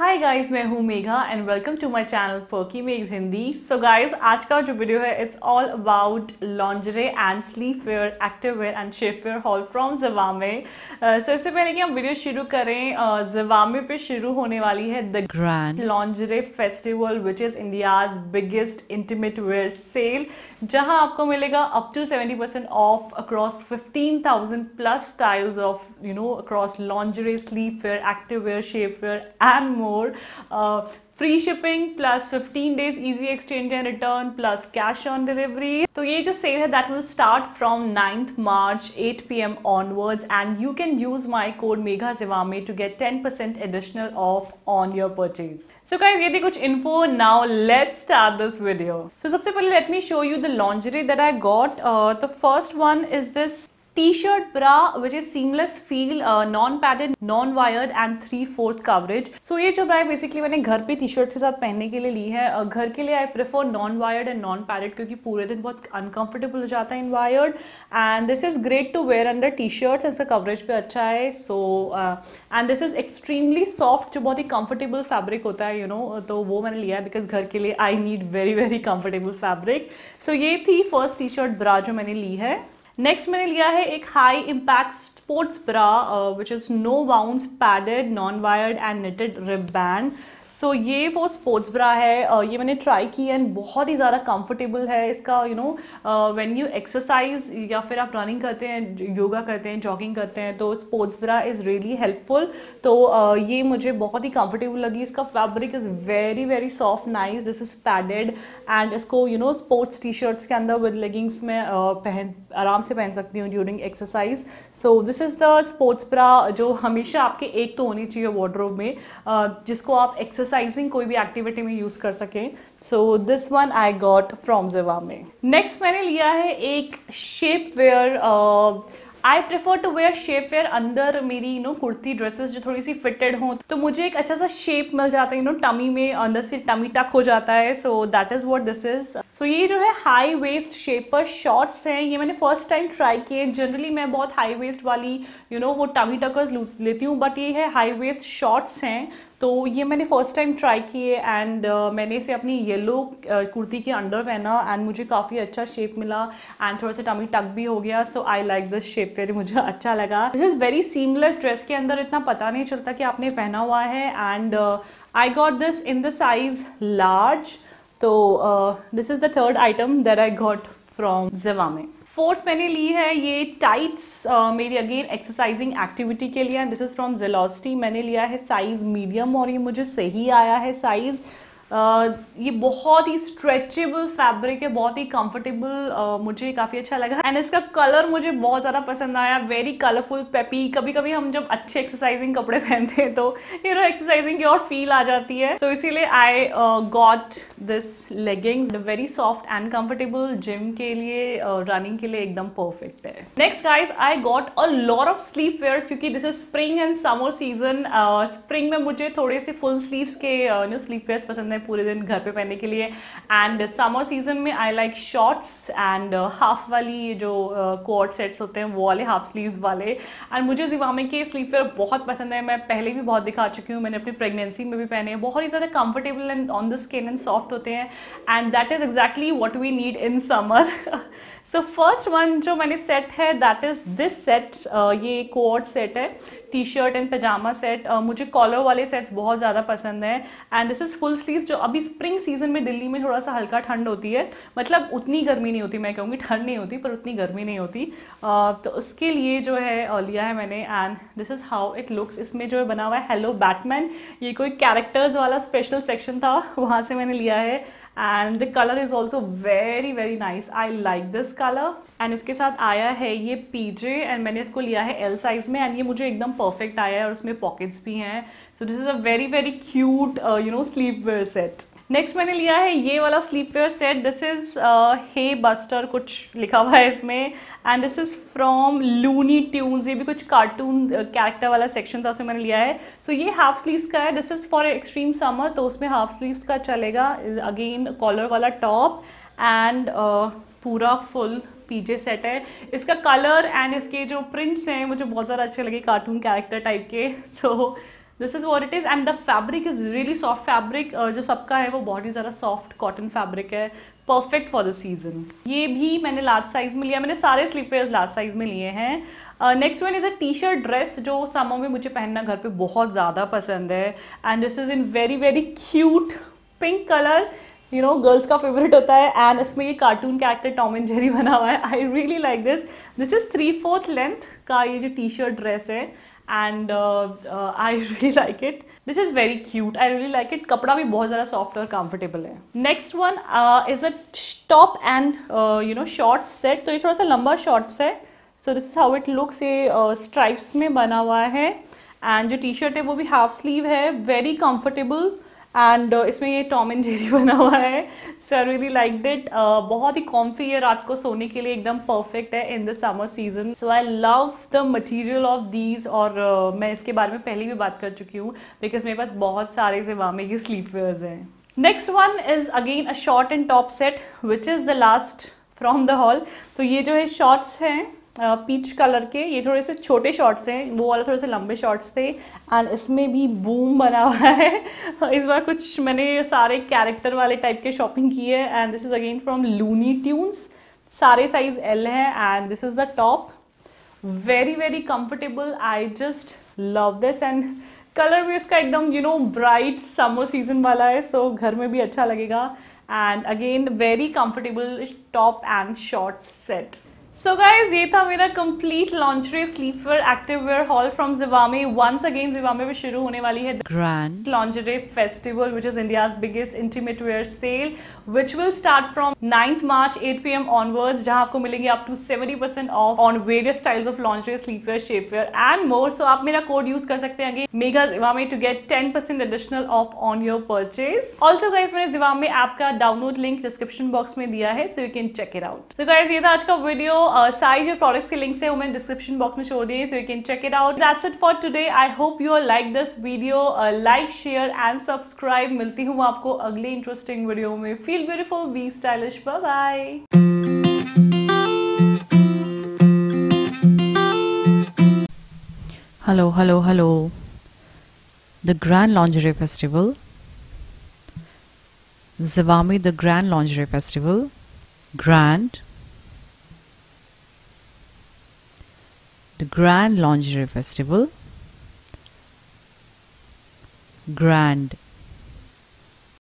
हाय guys मैं हूँ Megha and welcome to my channel perky makes Hindi so guys आज का जो वीडियो है it's all about lingerie and sleep wear active wear and shape wear haul from Zivame so इससे पहले कि हम वीडियो शुरू करें जवामे uh, पे शुरू होने वाली है the grand lingerie festival which is India's biggest intimate wear sale जहाँ आपको मिलेगा up to seventy off across fifteen thousand plus styles of you know across lingerie sleep wear active wear shape wear and Uh, free shipping plus 15 days easy exchange and return plus cash on delivery. So ye jo sale hai, that will start from 9th March 8 pm onwards and you can use my code MEGHAZIVAME to get 10% additional off on your purchase. So guys ye thi kuch info now let's start this video. So first let me show you the lingerie that I got. Uh, the first one is this t-shirt bra which is seamless feel uh, non padded non wired and three fourth coverage so ये जो bra है basically मैंने घर पे t-shirt के साथ पहनने के लिए ली है uh, घर के लिए I prefer non wired and non padded क्योंकि पूरे दिन बहुत uncomfortable हो जाता है in wired and this is great to wear under t-shirts इसका coverage भी अच्छा है so uh, and this is extremely soft जो बहुत ही comfortable fabric होता है you know तो वो मैंने लिया है because घर के लिए I need very very comfortable fabric so ये थी first t-shirt bra जो मैंने ली है नेक्स्ट मैंने लिया है एक high impact sports bra which is no bounce padded non wired and knitted rib band so so, ये वो स्पोर्ट्स ब्रा है ये मैंने ट्राई की एंड बहुत ही ज़्यादा कंफर्टेबल है इसका you know when you exercise या फिर आप रनिंग करते हैं योगा करते हैं जॉगिंग करते हैं तो sports bra is really helpful तो uh, ये मुझे बहुत ही कंफर्टेबल लगी इसका fabric is very very soft nice this is padded and इसको you know sports T shirts के अंदर विद लेगिंग्स में uh, पहन आराम से पहन सकती हूँ during exercise so this is the sports bra जो हमेशा आपके एक तो होनी चाहिए वॉड्रोब में uh, जिसको आप एक्सरसाइज एक्सरसाइजिंग कोई भी एक्टिविटी में यूज़ कर सकें so this one I got from Zivame next मैंने लिया है एक shapewear I prefer to wear shape shapewear अंदर मेरी यू नो कुर्ती ड्रेसेस जो थोड़ी सी फिटेड हों तो मुझे एक अच्छा सा शेप मिल जाता है यू नो टमी में अंदर से टमी टक हो जाता है so that is what this is so तो so, ये जो है हाई वेस्ट शेपर शॉर्ट्स हैं ये मैंने फर्स्ट टाइम ट्राई किए जनरली मैं बहुत हाई वेस्ट वाली यू you नो know, वो टमी टकर्स लेती हूँ बट ये है हाई वेस्ट शॉर्ट्स हैं तो ये मैंने फर्स्ट टाइम ट्राई किए एंड uh, मैंने इसे अपनी येलो uh, कुर्ती के अंडर पहना एंड मुझे काफ़ी अच्छा शेप मिला एंड थोड़ा सा टमी टक भी हो गया so I like this shape very मुझे अच्छा लगा this is very seamless dress के अंदर इतना पता नहीं चलता कि आपने पहना हुआ है and I got this in the size large तो this is the third item that I got from Zivame fourth मैंने ली है ये टाइट्स uh, मेरी अगेन एक्सरसाइजिंग एक्टिविटी के लिए दिस इज़ फ्रॉम जेलॉसिटी मैंने लिया है साइज़ मीडियम और ये मुझे सही आया है साइज़ ये बहुत ही स्ट्रेचेबल फैब्रिक है बहुत ही कंफर्टेबल मुझे काफ़ी अच्छा लगा एंड इसका कलर मुझे बहुत ज़्यादा पसंद आया वेरी कलरफुल पेपी कभी कभी हम जब अच्छे एक्सरसाइजिंग कपड़े पहनते हैं तो यू नो एक्सरसाइजिंग की और फील आ जाती है तो so, इसीलिए I got this leggings very soft and comfortable gym के लिए रनिंग uh, के लिए एकदम परफेक्ट है next guys I got a lot of sleeve wears क्योंकि this is spring and summer season spring में मुझे थोड़े से फुल स्लीव्स के स्लीव uh, वेयर्स पसंद है हैं पूरे दिन घर पे पहनने के लिए एंड समर सीजन में I like shorts and half वाली जो कोट uh, सेट्स होते हैं वो वाले हाफ स्लीव वाले एंड मुझे जिवामे के स्लीववेयर बहुत पसंद है मैं पहले भी बहुत दिखा चुकी हूँ मैंने अपनी प्रेगनेंसी में भी पहने हैं बहुत ही ज़्यादा comfortable and on the skin and soft होते हैं and that is exactly what we need in summer so first one जो मैंने सेट है दैट इज़ दिस सेट ये कोट सेट है T shirt and pyjama set मुझे collar वाले sets बहुत ज़्यादा पसंद हैं and this is full sleeve जो अभी स्प्रिंग सीजन में दिल्ली में थोड़ा सा हल्का ठंड होती है मतलब उतनी गर्मी नहीं होती मैं कहूँगी ठंड नहीं होती पर उतनी गर्मी नहीं होती uh, तो उसके लिए जो है uh, लिया है मैंने and this is how it looks इसमें जो है बना हुआ है हेलो बैटमैन ये कोई कैरेक्टर्स वाला स्पेशल सेक्शन था वहाँ से मैंने लिया है and the colour is also very very nice I like this colour and इसके साथ आया है ये पीजे एंड मैंने इसको लिया है एल साइज़ में एंड ये मुझे एकदम परफेक्ट आया है और उसमें पॉकेट्स भी हैं so this is a very very cute you know sleeve set next मैंने लिया है ये वाला sleepwear set this is hey buster कुछ लिखा हुआ है इसमें and this is from Looney Tunes ये भी कुछ कार्टून कैरेक्टर uh, वाला सेक्शन था उसमें मैंने लिया है सो so, ये हाफ स्लीव्स का है this is for extreme summer तो उसमें हाफ स्लीव्स का चलेगा अगेन कॉलर वाला टॉप एंड uh, पूरा फुल पीजे सेट है इसका कलर एंड इसके जो प्रिंट्स हैं मुझे बहुत ज़्यादा अच्छे लगे कार्टून कैरेक्टर टाइप के so so, this is what it is and the fabric is really soft fabric जो सबका है वो बहुत ही ज़्यादा सॉफ्ट कॉटन फैब्रिक है परफेक्ट फॉर द सीजन ये भी मैंने लार्ज साइज़ में लिया मैंने सारे स्लीपवेयर्स लार्ज साइज़ में लिए हैं next one is a T shirt dress जो सामो में मुझे पहनना घर पर बहुत ज़्यादा पसंद है and this is in very very cute pink colour you know girls का फेवरेट होता है एंड इसमें ये cartoon character Tom and Jerry बना हुआ है I really like this this is three fourth length का ये जो टी शर्ट ड्रेस है and I really like it this is very cute I really like it कपड़ा भी बहुत ज़्यादा सॉफ्ट और कंफर्टेबल है next one is a top and you know shorts set तो ये थोड़ा सा लंबा शॉर्ट्स है so this is how it looks ये स्ट्राइप्स में बना हुआ है एंड जो टी शर्ट है वो भी हाफ स्लीव है वेरी कंफर्टेबल एंड uh, इसमें ये टॉम एंड जेरी बना हुआ है सर रियली लाइक डिट बहुत ही कॉम्फी है रात को सोने के लिए एकदम परफेक्ट है in the summer season so I love the material of these और uh, मैं इसके बारे में पहले भी बात कर चुकी हूँ बिकॉज मेरे पास बहुत सारे जवामे के स्लीपवेयर्स हैं next one is again a short and top set which is the last from the haul तो ये जो है शॉर्ट्स हैं पीच कलर के ये थोड़े से छोटे शॉर्ट्स हैं वो वाले थोड़े से लंबे शॉर्ट्स थे एंड इसमें भी बूम बना हुआ है इस बार कुछ मैंने सारे कैरेक्टर वाले टाइप के शॉपिंग की है and this is again from Looney Tunes सारे साइज एल है and this is the top very very comfortable I just love this and colour भी इसका एकदम you know bright summer season वाला है सो so घर में भी अच्छा लगेगा and again very comfortable top and shorts set so guys ये था मेरा complete lingerie sleeper active wear haul from Zivame once again Zivame में शुरू होने वाली है grand lingerie festival which is India biggest intimate wear sale which will start from ninth March eight P M onwards जहां आपको मिलेंगे up to seventy percent off on various styles of lingerie sleeper shapewear and more so आप मेरा code use कर सकते हैं mega Zivame to get ten percent additional off on your purchase also guys मैंने Zivame app का डाउनलोड लिंक डिस्क्रिप्शन बॉक्स में दिया है so you can check it out so guys ये था आज का वीडियो हो uh, सारी जो प्रोडक्ट्स के लिंक्स है वो मैंने डिस्क्रिप्शन बॉक्स में छोड़ दिए so you can check it out that's it for today I hope you are like this video like share and subscribe मिलती हूँ आपको अगले इंटरेस्टिंग वीडियो में feel beautiful be stylish bye Hello, hello, hello. The Grand Lingerie Festival. Zawami, the Grand Lingerie Festival. Grand the Grand Lingerie Festival, Grand